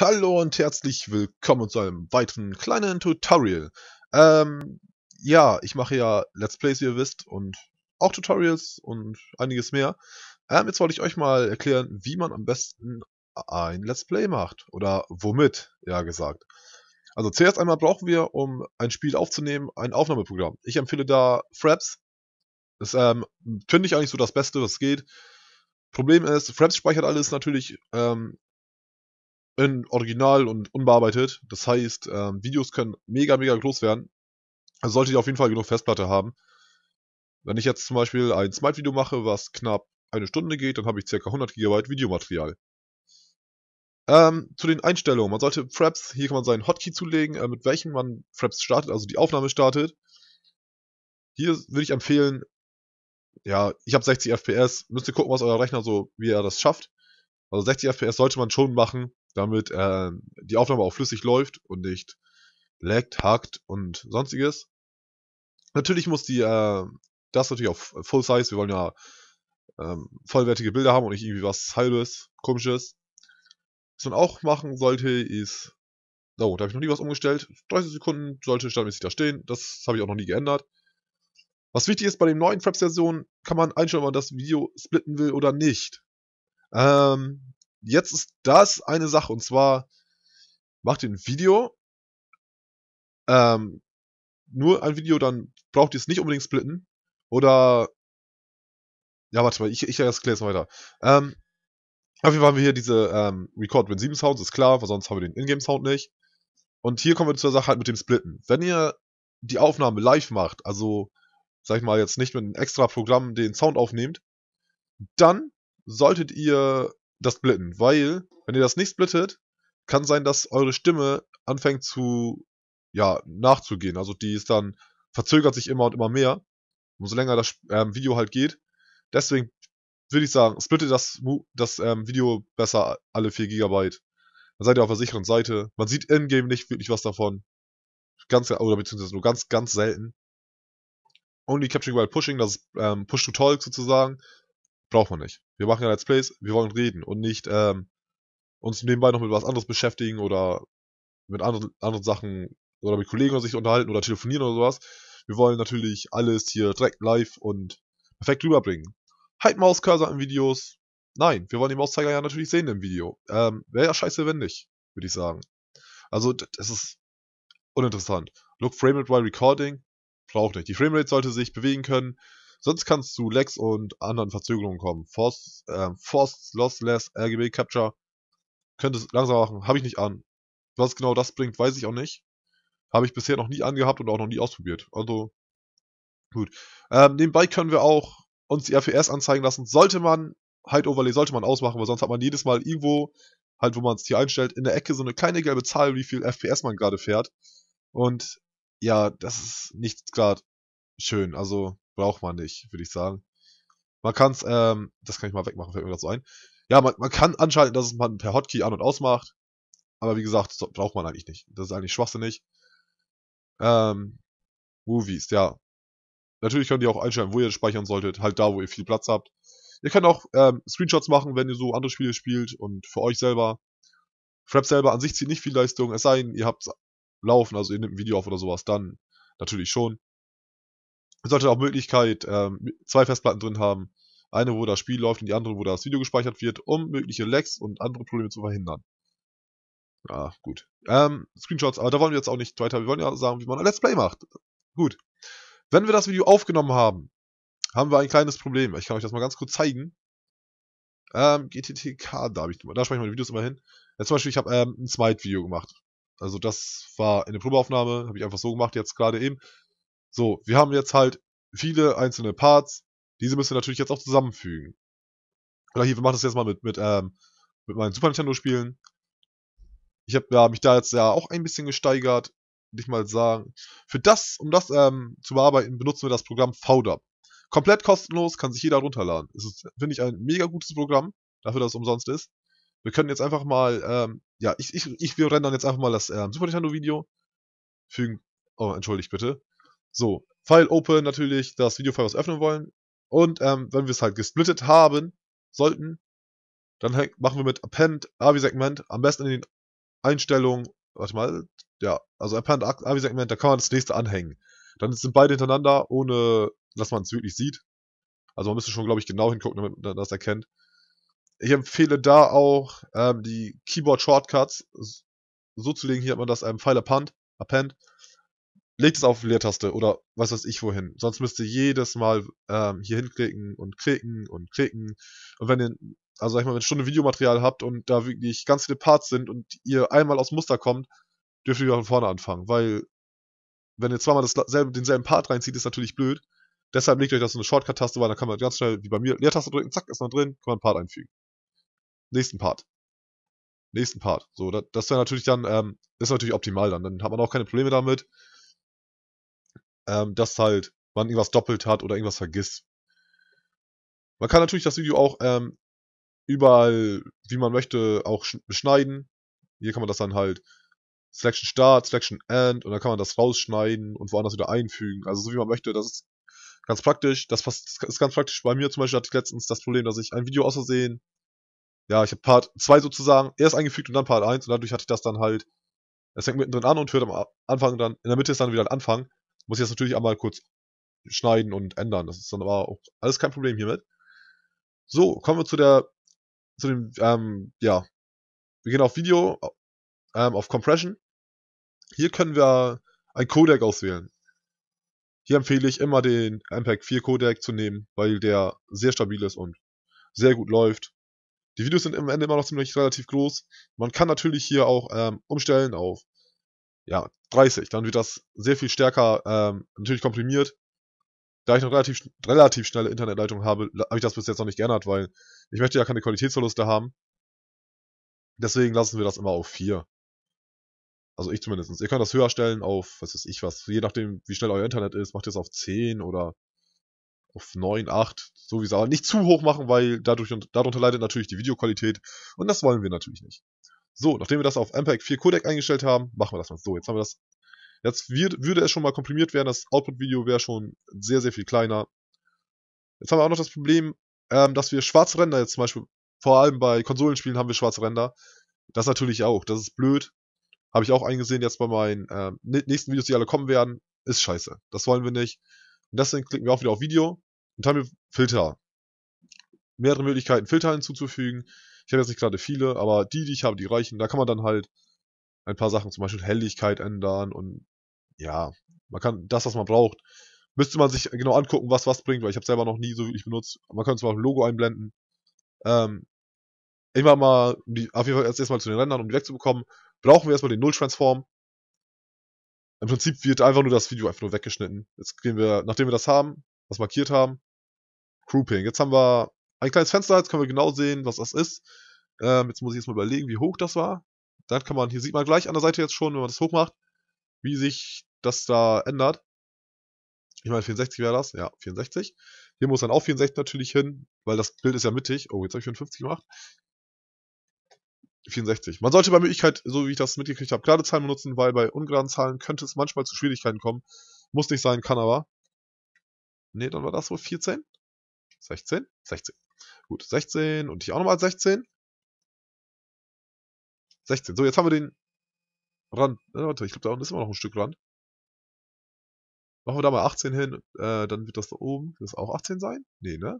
Hallo und herzlich willkommen zu einem weiteren kleinen Tutorial. Ähm, ja, ich mache ja Let's Plays, wie ihr wisst, und auch Tutorials und einiges mehr. Ähm, jetzt wollte ich euch mal erklären, wie man am besten ein Let's Play macht. Oder womit, ja gesagt. Also zuerst einmal brauchen wir, um ein Spiel aufzunehmen, ein Aufnahmeprogramm. Ich empfehle da Fraps. Das ähm, finde ich eigentlich so das Beste, was geht. Problem ist, Fraps speichert alles natürlich ähm, in Original und unbearbeitet. Das heißt, ähm, Videos können mega, mega groß werden. Also solltet ihr auf jeden Fall genug Festplatte haben. Wenn ich jetzt zum Beispiel ein Smite-Video mache, was knapp eine Stunde geht, dann habe ich ca. 100 GB Videomaterial. Ähm, zu den Einstellungen. Man sollte Fraps, hier kann man seinen Hotkey zulegen, äh, mit welchem man Fraps startet, also die Aufnahme startet. Hier würde ich empfehlen, ja, ich habe 60 FPS, müsst ihr gucken, was euer Rechner so, wie er das schafft. Also 60 FPS sollte man schon machen damit äh, die Aufnahme auch flüssig läuft und nicht laggt, hackt und sonstiges. Natürlich muss die, äh, das natürlich auf Full Size, wir wollen ja ähm, vollwertige Bilder haben und nicht irgendwie was halbes, komisches. Was man auch machen sollte, ist, oh, da habe ich noch nie was umgestellt, 30 Sekunden sollte standardmäßig da stehen, das habe ich auch noch nie geändert. Was wichtig ist, bei den neuen Fraps-Versionen kann man einstellen, ob man das Video splitten will oder nicht. Ähm, jetzt ist das eine Sache und zwar macht ihr ein Video, ähm, nur ein Video, dann braucht ihr es nicht unbedingt splitten oder ja, warte mal, ich, ich erkläre es weiter. Ähm, auf jeden Fall haben wir hier diese ähm, Record Win 7 Sounds, ist klar, weil sonst haben wir den Ingame Sound nicht. Und hier kommen wir zur Sache halt mit dem Splitten. Wenn ihr die Aufnahme live macht, also sag ich mal jetzt nicht mit einem extra Programm den Sound aufnehmt, dann solltet ihr das Splitten, weil, wenn ihr das nicht splittet, kann sein, dass eure Stimme anfängt zu, ja, nachzugehen. Also die ist dann, verzögert sich immer und immer mehr, umso länger das ähm, Video halt geht. Deswegen würde ich sagen, splittet das, das ähm, Video besser alle 4 GB. Dann seid ihr auf der sicheren Seite. Man sieht in-game nicht wirklich was davon. Ganz, oder beziehungsweise nur ganz, ganz selten. Only Capturing while Pushing, das ist ähm, Push-to-Talk sozusagen. Braucht man nicht. Wir machen ja Let's Plays, wir wollen reden und nicht ähm, uns nebenbei noch mit was anderes beschäftigen oder mit anderen, anderen Sachen oder mit Kollegen sich unterhalten oder telefonieren oder sowas. Wir wollen natürlich alles hier direkt live und perfekt rüberbringen. Halt Mauscursor in Videos. Nein, wir wollen die Mauszeiger ja natürlich sehen im Video. Ähm, Wäre ja scheiße, wenn nicht, würde ich sagen. Also, das ist uninteressant. Look Framerate while recording. Braucht nicht. Die Framerate sollte sich bewegen können. Sonst kann es zu Lags und anderen Verzögerungen kommen. Force, äh, Force, Lossless RGB Capture könnte es langsam machen. Habe ich nicht an. Was genau das bringt, weiß ich auch nicht. Habe ich bisher noch nie angehabt und auch noch nie ausprobiert. Also, gut. Ähm, nebenbei können wir auch uns die RPS anzeigen lassen. Sollte man, Hide Overlay sollte man ausmachen, weil sonst hat man jedes Mal irgendwo, halt wo man es hier einstellt, in der Ecke so eine kleine gelbe Zahl, wie viel FPS man gerade fährt. Und ja, das ist nicht gerade schön. Also, braucht man nicht, würde ich sagen. Man kann es, ähm, das kann ich mal wegmachen, fällt mir gerade so ein. Ja, man, man kann anschalten, dass es man per Hotkey an- und ausmacht. Aber wie gesagt, das braucht man eigentlich nicht. Das ist eigentlich schwachsinnig. Ähm, Movies, ja. Natürlich könnt ihr auch einstellen, wo ihr speichern solltet. Halt da, wo ihr viel Platz habt. Ihr könnt auch ähm, Screenshots machen, wenn ihr so andere Spiele spielt und für euch selber. Fraps selber an sich zieht nicht viel Leistung, es sei denn, ihr habt laufen, also ihr nehmt ein Video auf oder sowas, dann natürlich schon sollte auch Möglichkeit ähm, zwei Festplatten drin haben. Eine, wo das Spiel läuft und die andere, wo das Video gespeichert wird, um mögliche Lags und andere Probleme zu verhindern. Ja, gut. Ähm, Screenshots, aber da wollen wir jetzt auch nicht weiter. Wir wollen ja sagen, wie man ein Let's Play macht. Gut. Wenn wir das Video aufgenommen haben, haben wir ein kleines Problem. Ich kann euch das mal ganz kurz zeigen. Ähm, GTTK, da habe ich, da spreche ich meine Videos immer hin. Ja, äh, zum Beispiel, ich habe ähm, ein Smite-Video gemacht. Also das war eine Probeaufnahme, habe ich einfach so gemacht, jetzt gerade eben. So, wir haben jetzt halt viele einzelne Parts. Diese müssen wir natürlich jetzt auch zusammenfügen. Oder hier, wir machen das jetzt mal mit, mit, ähm, mit meinen Super Nintendo-Spielen. Ich habe ja, mich da jetzt ja auch ein bisschen gesteigert, würde ich mal sagen. Für das, um das ähm, zu bearbeiten, benutzen wir das Programm VDAP. Komplett kostenlos, kann sich jeder runterladen. Es ist, finde ich, ein mega gutes Programm, dafür, dass es umsonst ist. Wir können jetzt einfach mal, ähm, ja, ich, ich, ich, wir rendern jetzt einfach mal das ähm, Super Nintendo-Video. Fügen, oh, entschuldigt bitte. So, File Open natürlich das Videofile, was öffnen wollen. Und ähm, wenn wir es halt gesplittet haben, sollten, dann machen wir mit Append AVI-Segment am besten in den Einstellungen, warte mal, ja, also Append AVI-Segment, da kann man das nächste anhängen. Dann sind beide hintereinander, ohne dass man es wirklich sieht. Also man müsste schon, glaube ich, genau hingucken, damit man das erkennt. Ich empfehle da auch ähm, die Keyboard-Shortcuts so zu legen. Hier hat man das ähm, File Append, Append legt es auf Leertaste oder was weiß ich wohin. Sonst müsst ihr jedes Mal ähm, hier hinklicken und klicken und klicken. Und wenn ihr, also sag ich mal, wenn ihr Stunde Videomaterial habt und da wirklich ganz viele Parts sind und ihr einmal aus Muster kommt, dürft ihr wieder von vorne anfangen, weil wenn ihr zweimal dasselbe, denselben Part reinzieht, ist natürlich blöd. Deshalb legt euch das so eine Shortcut-Taste, weil dann kann man ganz schnell, wie bei mir, Leertaste drücken, zack, ist noch drin, kann man einen Part einfügen. Nächsten Part nächsten Part. So, das, das wäre natürlich dann, ähm, ist natürlich optimal dann. Dann hat man auch keine Probleme damit ähm, dass halt man irgendwas doppelt hat oder irgendwas vergisst. Man kann natürlich das Video auch ähm, überall, wie man möchte, auch beschneiden. Hier kann man das dann halt Selection Start, Selection End und dann kann man das rausschneiden und woanders wieder einfügen. Also so wie man möchte, das ist ganz praktisch. Das ist ganz praktisch. Bei mir zum Beispiel hatte ich letztens das Problem, dass ich ein Video aus Versehen, ja, ich habe Part 2 sozusagen erst eingefügt und dann Part 1 und dadurch hatte ich das dann halt, es fängt mittendrin an und hört am Anfang dann, in der Mitte ist dann wieder ein Anfang. Muss ich jetzt natürlich einmal kurz schneiden und ändern. Das ist dann aber auch alles kein Problem hiermit. So, kommen wir zu der, zu dem, ähm, ja. Wir gehen auf Video, ähm, auf Compression. Hier können wir ein Codec auswählen. Hier empfehle ich immer den MPEG 4 Codec zu nehmen, weil der sehr stabil ist und sehr gut läuft. Die Videos sind im Ende immer noch ziemlich relativ groß. Man kann natürlich hier auch ähm, umstellen auf ja, 30, dann wird das sehr viel stärker ähm, natürlich komprimiert. Da ich noch relativ, relativ schnelle Internetleitung habe, habe ich das bis jetzt noch nicht geändert, weil ich möchte ja keine Qualitätsverluste haben. Deswegen lassen wir das immer auf 4. Also ich zumindest. Ihr könnt das höher stellen auf, was weiß ich was, je nachdem, wie schnell euer Internet ist, macht ihr es auf 10 oder auf 9, 8, so wie es Aber nicht zu hoch machen, weil dadurch, darunter leidet natürlich die Videoqualität und das wollen wir natürlich nicht. So, nachdem wir das auf MPEG 4 Codec eingestellt haben, machen wir das mal so. Jetzt haben wir das. Jetzt wird, würde es schon mal komprimiert werden. Das Output-Video wäre schon sehr, sehr viel kleiner. Jetzt haben wir auch noch das Problem, ähm, dass wir schwarze Ränder jetzt zum Beispiel, vor allem bei Konsolenspielen haben wir schwarze Ränder. Das natürlich auch. Das ist blöd. Habe ich auch eingesehen jetzt bei meinen ähm, nächsten Videos, die alle kommen werden. Ist scheiße. Das wollen wir nicht. Und deswegen klicken wir auch wieder auf Video und haben wir Filter. Mehrere Möglichkeiten, Filter hinzuzufügen. Ich habe jetzt nicht gerade viele, aber die, die ich habe, die reichen. Da kann man dann halt ein paar Sachen, zum Beispiel Helligkeit ändern und ja, man kann das, was man braucht, müsste man sich genau angucken, was was bringt, weil ich habe selber noch nie so wirklich benutzt. Man könnte zum Beispiel ein Logo einblenden. Ähm, ich mach mal, die, auf jeden Fall erst erstmal zu den Rändern, um die wegzubekommen, brauchen wir erstmal den Null-Transform. Im Prinzip wird einfach nur das Video einfach nur weggeschnitten. Jetzt gehen wir, nachdem wir das haben, was markiert haben, Grouping. Jetzt haben wir ein kleines Fenster, jetzt können wir genau sehen, was das ist. Ähm, jetzt muss ich jetzt mal überlegen, wie hoch das war. Dann kann man, hier sieht man gleich an der Seite jetzt schon, wenn man das hoch macht, wie sich das da ändert. Ich meine, 64 wäre das. Ja, 64. Hier muss dann auch 64 natürlich hin, weil das Bild ist ja mittig. Oh, jetzt habe ich 54 gemacht. 64. Man sollte bei Möglichkeit, so wie ich das mitgekriegt habe, gerade Zahlen benutzen, weil bei ungeraden Zahlen könnte es manchmal zu Schwierigkeiten kommen. Muss nicht sein, kann aber. Ne, dann war das wohl 14? 16? 16. Gut, 16 und hier auch nochmal 16. 16. So, jetzt haben wir den Rand. Äh, warte, ich glaube, da ist immer noch ein Stück Rand. Machen wir da mal 18 hin, äh, dann wird das da oben, wird das auch 18 sein? Nee, ne?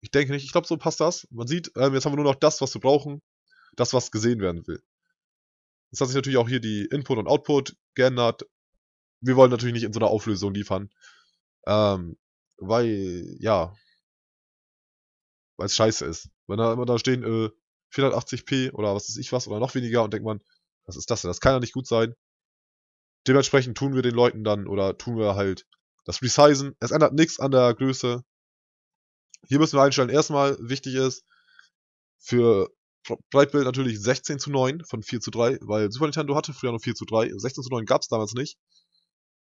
Ich denke nicht, ich glaube, so passt das. Man sieht, ähm, jetzt haben wir nur noch das, was wir brauchen, das, was gesehen werden will. Jetzt hat sich natürlich auch hier die Input und Output geändert. Wir wollen natürlich nicht in so einer Auflösung liefern. Ähm, weil, ja, weil es scheiße ist. Wenn da immer da stehen, äh, 480p oder was weiß ich was oder noch weniger und denkt man, was ist das denn? Das kann ja nicht gut sein. Dementsprechend tun wir den Leuten dann oder tun wir halt das Resizen. Es ändert nichts an der Größe. Hier müssen wir einstellen. Erstmal wichtig ist für Breitbild natürlich 16 zu 9 von 4 zu 3, weil Super Nintendo hatte früher nur 4 zu 3. 16 zu 9 gab es damals nicht.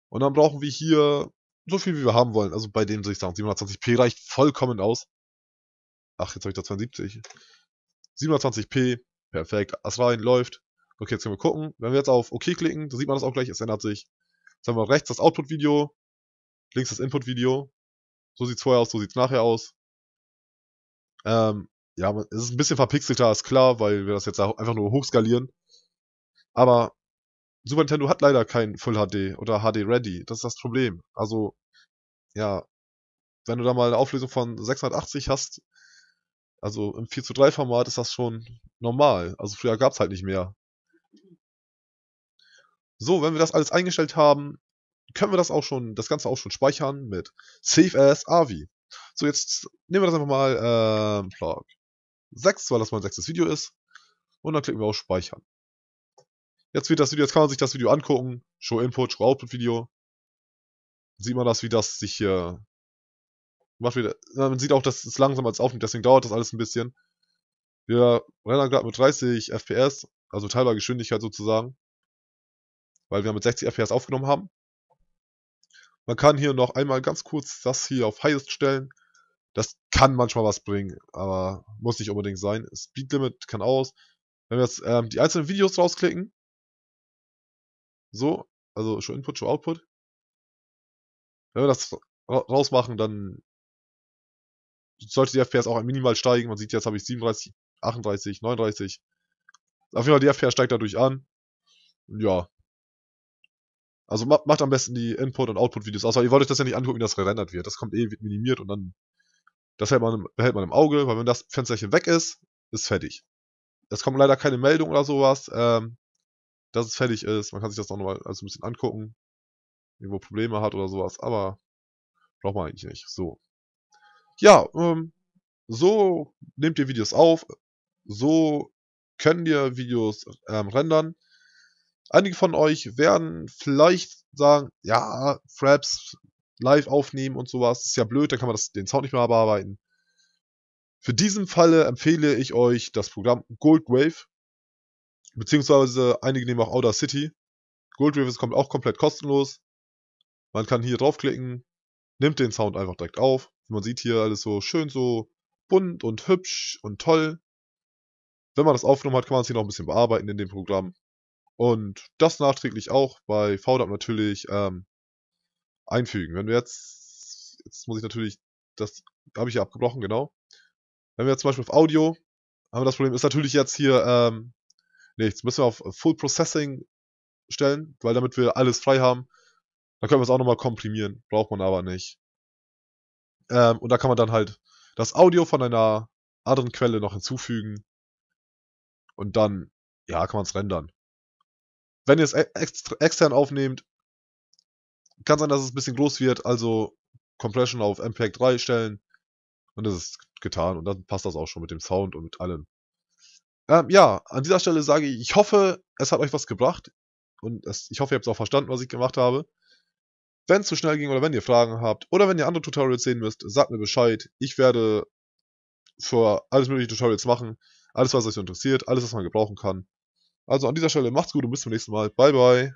Und dann brauchen wir hier so viel wie wir haben wollen. Also bei dem würde ich sagen, 720p reicht vollkommen aus. Ach, jetzt habe ich da 72. 720p, perfekt, alles rein, läuft. Okay, jetzt können wir gucken. Wenn wir jetzt auf OK klicken, dann sieht man das auch gleich, es ändert sich. Jetzt haben wir rechts das Output-Video, links das Input-Video. So sieht's vorher aus, so sieht's nachher aus. Ähm, ja, es ist ein bisschen verpixelter, ist klar, weil wir das jetzt einfach nur hochskalieren. Aber Super Nintendo hat leider kein Full HD oder HD Ready. Das ist das Problem. Also, ja, wenn du da mal eine Auflösung von 680 hast, also im 4 zu 3 Format ist das schon normal. Also früher gab es halt nicht mehr. So, wenn wir das alles eingestellt haben, können wir das auch schon, das Ganze auch schon speichern mit Save as AVI. So, jetzt nehmen wir das einfach mal, ähm, Plug 6, weil das mein sechstes Video ist. Und dann klicken wir auf Speichern. Jetzt wird das Video, jetzt kann man sich das Video angucken. Show Input, Show Output Video. Dann sieht man das, wie das sich hier macht wieder. Man sieht auch, dass es langsam als aufnimmt, deswegen dauert das alles ein bisschen. Wir rennen gerade mit 30 FPS, also teilbar Geschwindigkeit sozusagen. Weil wir mit 60 FPS aufgenommen haben. Man kann hier noch einmal ganz kurz das hier auf Highest stellen. Das kann manchmal was bringen, aber muss nicht unbedingt sein. Speed Limit kann aus. Wenn wir jetzt ähm, die einzelnen Videos rausklicken, so, also Show Input, Show Output. Wenn wir das rausmachen, dann sollte die FPS auch minimal steigen. Man sieht jetzt habe ich 37, 38, 39. Auf jeden Fall, die FPS steigt dadurch an. Ja. Also macht am besten die Input- und Output-Videos aus, weil ihr wollt euch das ja nicht angucken, wie das gerendert wird. Das kommt eh wird minimiert und dann das hält man, behält man im Auge, weil wenn das Fensterchen weg ist, ist fertig. Es kommt leider keine Meldung oder sowas. Ähm, dass es fertig ist. Man kann sich das auch nochmal also ein bisschen angucken. Irgendwo Probleme hat oder sowas. Aber braucht man eigentlich nicht. So. Ja, ähm, so nehmt ihr Videos auf. So könnt ihr Videos ähm, rendern. Einige von euch werden vielleicht sagen, ja, Fraps live aufnehmen und sowas, ist ja blöd, dann kann man das, den Sound nicht mehr bearbeiten. Für diesen Falle empfehle ich euch das Programm Goldwave. Beziehungsweise einige nehmen auch Outer City. Gold Rivers kommt auch komplett kostenlos. Man kann hier draufklicken, nimmt den Sound einfach direkt auf. Man sieht hier alles so schön so bunt und hübsch und toll. Wenn man das aufgenommen hat, kann man es hier noch ein bisschen bearbeiten in dem Programm. Und das nachträglich auch bei VDAP natürlich ähm, einfügen. Wenn wir jetzt, jetzt muss ich natürlich, das habe ich ja abgebrochen, genau. Wenn wir jetzt zum Beispiel auf Audio, haben wir das Problem, ist natürlich jetzt hier ähm, nichts. Müssen wir auf äh, Full Processing stellen, weil damit wir alles frei haben. Dann können wir es auch nochmal komprimieren. Braucht man aber nicht. Ähm, und da kann man dann halt das Audio von einer anderen Quelle noch hinzufügen. Und dann, ja, kann man es rendern. Wenn ihr es e-, ex extern aufnehmt, kann sein, dass es ein bisschen groß wird. Also Compression auf MPEG 3 stellen. Und das ist getan. Und dann passt das auch schon mit dem Sound und mit allem. Ähm, ja, an dieser Stelle sage ich, ich hoffe, es hat euch was gebracht. Und es, ich hoffe, ihr habt es auch verstanden, was ich gemacht habe. Wenn es zu schnell ging oder wenn ihr Fragen habt oder wenn ihr andere Tutorials sehen müsst, sagt mir Bescheid. Ich werde für alles mögliche Tutorials machen. Alles, was euch interessiert, alles, was man gebrauchen kann. Also an dieser Stelle macht's gut und bis zum nächsten Mal. Bye, bye.